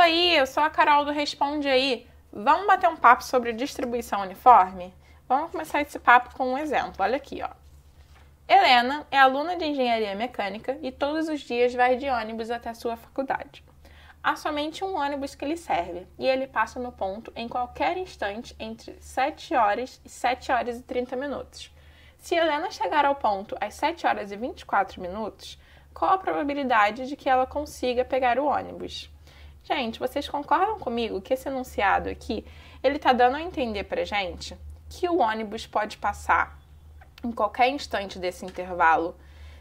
Fala aí, eu sou a Carol do Responde Aí. Vamos bater um papo sobre distribuição uniforme? Vamos começar esse papo com um exemplo. Olha aqui, ó. Helena é aluna de engenharia mecânica e todos os dias vai de ônibus até a sua faculdade. Há somente um ônibus que lhe serve e ele passa no ponto em qualquer instante entre 7 horas e 7 horas e 30 minutos. Se Helena chegar ao ponto às 7 horas e 24 minutos, qual a probabilidade de que ela consiga pegar o ônibus? Gente, vocês concordam comigo que esse enunciado aqui, ele tá dando a entender pra gente que o ônibus pode passar em qualquer instante desse intervalo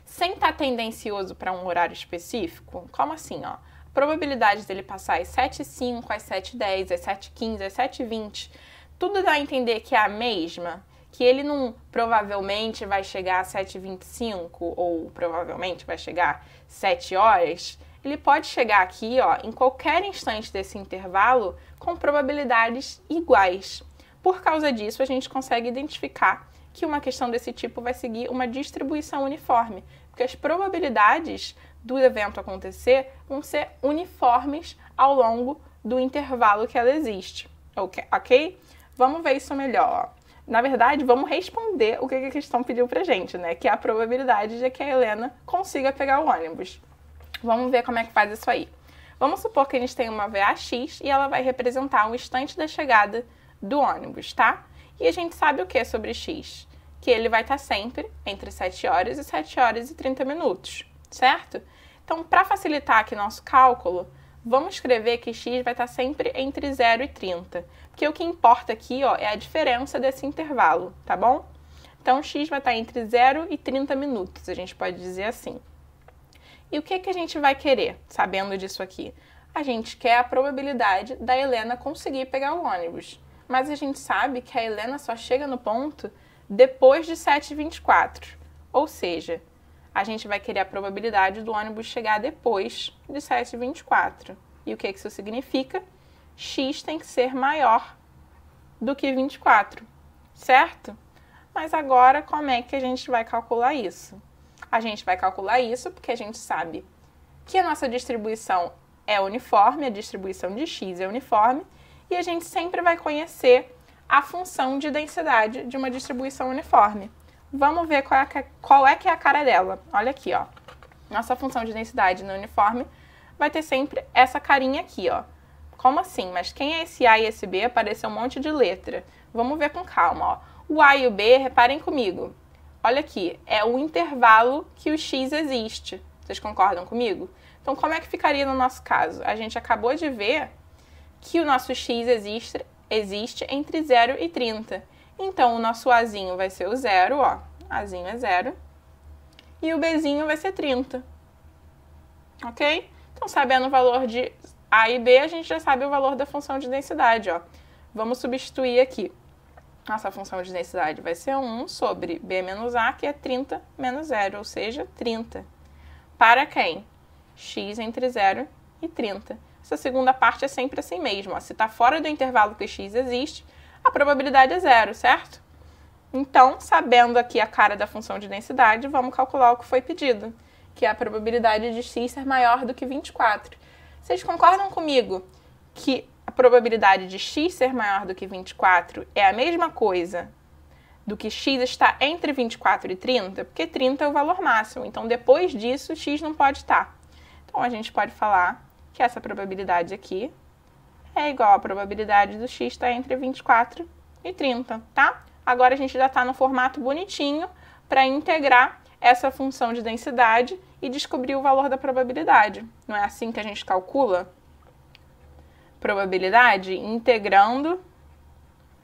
sem estar tá tendencioso para um horário específico? Como assim, ó? A probabilidade dele passar às 7h05, às 7h10, às 7h15, às 7h20, tudo dá a entender que é a mesma, que ele não provavelmente vai chegar às 7h25 ou provavelmente vai chegar às 7 horas, ele pode chegar aqui ó, em qualquer instante desse intervalo com probabilidades iguais. Por causa disso, a gente consegue identificar que uma questão desse tipo vai seguir uma distribuição uniforme, porque as probabilidades do evento acontecer vão ser uniformes ao longo do intervalo que ela existe. Ok? okay? Vamos ver isso melhor. Ó. Na verdade, vamos responder o que a questão pediu pra gente, né? Que é a probabilidade de que a Helena consiga pegar o ônibus. Tipo, vamos ver como é que faz isso aí. Vamos supor que a gente tem uma VAX e ela vai representar o instante da chegada do ônibus, tá? E a gente sabe o que sobre X? Que ele vai estar tá sempre entre 7 horas e 7 horas e 30 minutos, certo? Então, para facilitar aqui nosso cálculo, vamos escrever que X vai estar tá sempre entre 0 e 30, porque o que importa aqui ó, é a diferença desse intervalo, tá bom? Então, X vai estar tá entre 0 e 30 minutos, a gente pode dizer assim. E o que, que a gente vai querer sabendo disso aqui? A gente quer a probabilidade da Helena conseguir pegar o ônibus. Mas a gente sabe que a Helena só chega no ponto depois de 7h24. Ou seja, a gente vai querer a probabilidade do ônibus chegar depois de 7h24. E o que, que isso significa? X tem que ser maior do que 24, certo? Mas agora, como é que a gente vai calcular isso? A gente vai calcular isso porque a gente sabe que a nossa distribuição é uniforme, a distribuição de x é uniforme, e a gente sempre vai conhecer a função de densidade de uma distribuição uniforme. Vamos ver qual é, é, qual é que é a cara dela. Olha aqui, ó. Nossa função de densidade no uniforme vai ter sempre essa carinha aqui, ó. Como assim? Mas quem é esse A e esse B? Apareceu um monte de letra. Vamos ver com calma, ó. O A e o B, reparem comigo, olha aqui, é o intervalo que o x existe. Vocês concordam comigo? Então, como é que ficaria no nosso caso? A gente acabou de ver que o nosso x existe, existe entre 0 e 30. Então, o nosso azinho vai ser o zero, ó. Azinho é zero, E o bzinho vai ser 30. Ok? Então, sabendo o valor de a e b, a gente já sabe o valor da função de densidade, ó. Vamos substituir aqui nossa função de densidade vai ser 1 sobre b menos a, que é 30 menos 0, ou seja, 30. Para quem? x entre 0 e 30. Essa segunda parte é sempre assim mesmo. Ó. Se está fora do intervalo que x existe, a probabilidade é zero, certo? Então, sabendo aqui a cara da função de densidade, vamos calcular o que foi pedido, que é a probabilidade de x ser maior do que 24. Vocês concordam comigo que probabilidade de x ser maior do que 24 é a mesma coisa do que x está entre 24 e 30, porque 30 é o valor máximo, então depois disso x não pode estar. Então a gente pode falar que essa probabilidade aqui é igual à probabilidade do x estar entre 24 e 30, tá? Agora a gente já está no formato bonitinho para integrar essa função de densidade e descobrir o valor da probabilidade. Não é assim que a gente calcula? probabilidade integrando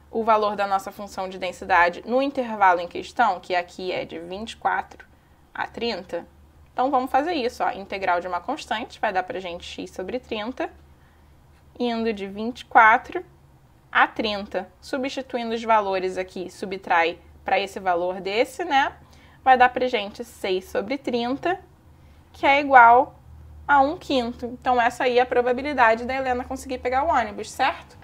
o valor da nossa função de densidade no intervalo em questão, que aqui é de 24 a 30. Então vamos fazer isso, ó, integral de uma constante vai dar para gente x sobre 30, indo de 24 a 30, substituindo os valores aqui, subtrai para esse valor desse, né? Vai dar para gente 6 sobre 30, que é igual a um quinto. Então, essa aí é a probabilidade da Helena conseguir pegar o ônibus, certo?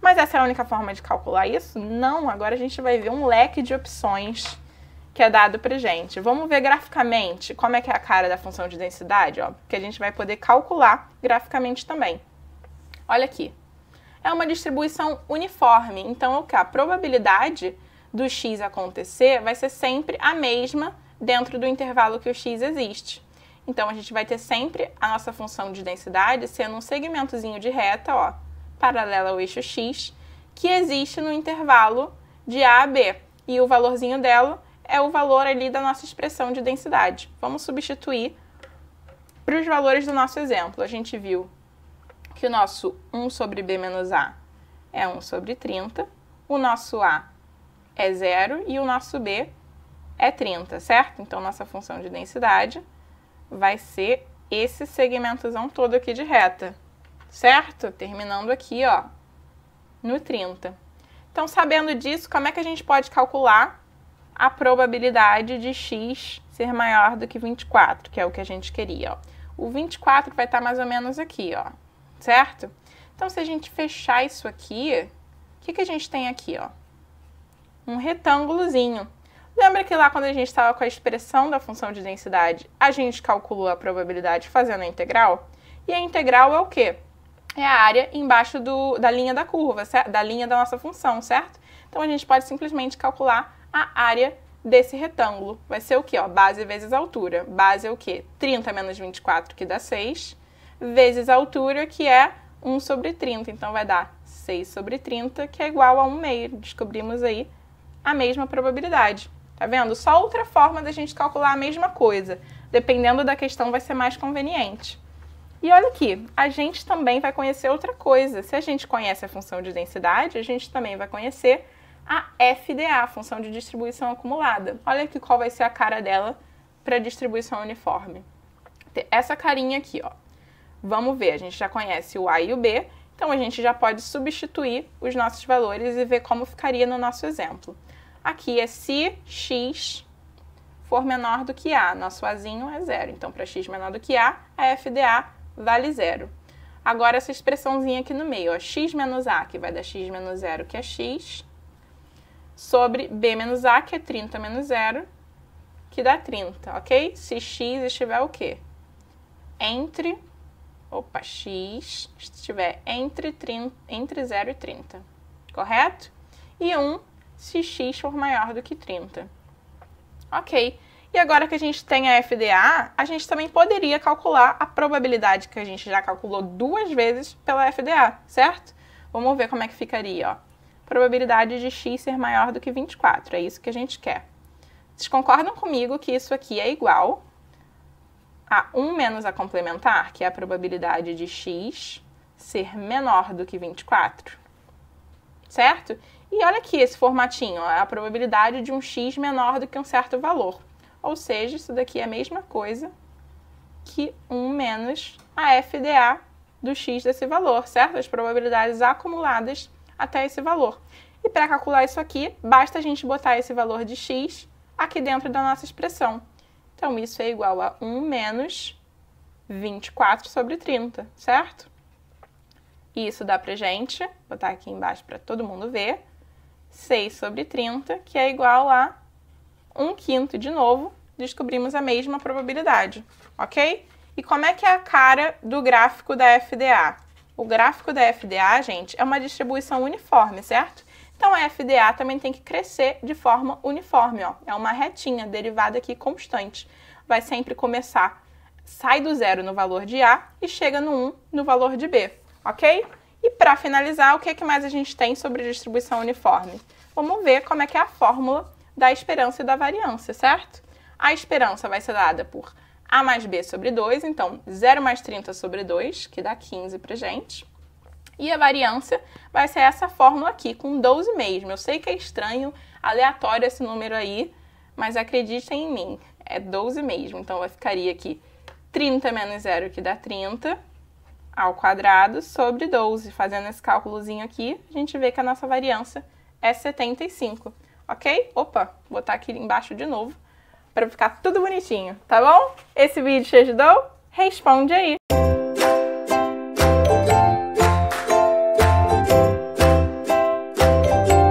Mas essa é a única forma de calcular isso? Não, agora a gente vai ver um leque de opções que é dado pra gente. Vamos ver graficamente como é que é a cara da função de densidade, ó, porque a gente vai poder calcular graficamente também. Olha aqui. É uma distribuição uniforme, então o que? A probabilidade do x acontecer vai ser sempre a mesma dentro do intervalo que o x existe. Então, a gente vai ter sempre a nossa função de densidade sendo um segmentozinho de reta, ó, paralela ao eixo x, que existe no intervalo de A a B. E o valorzinho dela é o valor ali da nossa expressão de densidade. Vamos substituir para os valores do nosso exemplo. A gente viu que o nosso 1 sobre B menos A é 1 sobre 30, o nosso A é zero e o nosso B é 30, certo? Então, nossa função de densidade vai ser esse segmentozão todo aqui de reta, certo? Terminando aqui, ó, no 30. Então, sabendo disso, como é que a gente pode calcular a probabilidade de x ser maior do que 24, que é o que a gente queria, ó. O 24 vai estar tá mais ou menos aqui, ó, certo? Então, se a gente fechar isso aqui, o que, que a gente tem aqui, ó? Um retângulozinho. Lembra que lá quando a gente estava com a expressão da função de densidade, a gente calculou a probabilidade fazendo a integral? E a integral é o quê? É a área embaixo do, da linha da curva, certo? da linha da nossa função, certo? Então a gente pode simplesmente calcular a área desse retângulo. Vai ser o quê? Ó, base vezes altura. Base é o quê? 30 menos 24, que dá 6, vezes a altura, que é 1 sobre 30. Então vai dar 6 sobre 30, que é igual a 1 meio. Descobrimos aí a mesma probabilidade. Tá vendo? Só outra forma da gente calcular a mesma coisa. Dependendo da questão, vai ser mais conveniente. E olha aqui, a gente também vai conhecer outra coisa. Se a gente conhece a função de densidade, a gente também vai conhecer a FDA, a função de distribuição acumulada. Olha aqui qual vai ser a cara dela para distribuição uniforme. Essa carinha aqui, ó. Vamos ver, a gente já conhece o A e o B, então a gente já pode substituir os nossos valores e ver como ficaria no nosso exemplo. Aqui é se x for menor do que a, nosso azinho é zero. Então, para x menor do que a, a FDA vale zero. Agora, essa expressãozinha aqui no meio, ó, x menos a, que vai dar x menos zero, que é x, sobre b menos a, que é 30 menos zero, que dá 30, ok? Se x estiver o quê? Entre, opa, x estiver entre, 30, entre 0 e 30, correto? E 1 se x for maior do que 30. Ok, e agora que a gente tem a FDA, a gente também poderia calcular a probabilidade que a gente já calculou duas vezes pela FDA, certo? Vamos ver como é que ficaria, ó. Probabilidade de x ser maior do que 24, é isso que a gente quer. Vocês concordam comigo que isso aqui é igual a 1 menos a complementar, que é a probabilidade de x ser menor do que 24? certo? E olha aqui esse formatinho, ó, é a probabilidade de um x menor do que um certo valor. Ou seja, isso daqui é a mesma coisa que 1 menos a FDA do x desse valor, certo? As probabilidades acumuladas até esse valor. E para calcular isso aqui, basta a gente botar esse valor de x aqui dentro da nossa expressão. Então, isso é igual a 1 menos 24 sobre 30, certo? E isso dá pra gente, vou botar aqui embaixo para todo mundo ver, 6 sobre 30, que é igual a 1 quinto de novo, descobrimos a mesma probabilidade, ok? E como é que é a cara do gráfico da FDA? O gráfico da FDA, gente, é uma distribuição uniforme, certo? Então a FDA também tem que crescer de forma uniforme, ó. É uma retinha derivada aqui constante. Vai sempre começar, sai do zero no valor de A e chega no 1 no valor de B ok? E para finalizar, o que, é que mais a gente tem sobre distribuição uniforme? Vamos ver como é que é a fórmula da esperança e da variância, certo? A esperança vai ser dada por A mais B sobre 2, então 0 mais 30 sobre 2, que dá 15 para gente. E a variância vai ser essa fórmula aqui, com 12 mesmo. Eu sei que é estranho, aleatório esse número aí, mas acreditem em mim, é 12 mesmo. Então, eu ficaria aqui 30 menos 0, que dá 30 ao quadrado sobre 12. Fazendo esse cálculozinho aqui, a gente vê que a nossa variância é 75, ok? Opa, vou botar aqui embaixo de novo para ficar tudo bonitinho, tá bom? Esse vídeo te ajudou? Responde aí!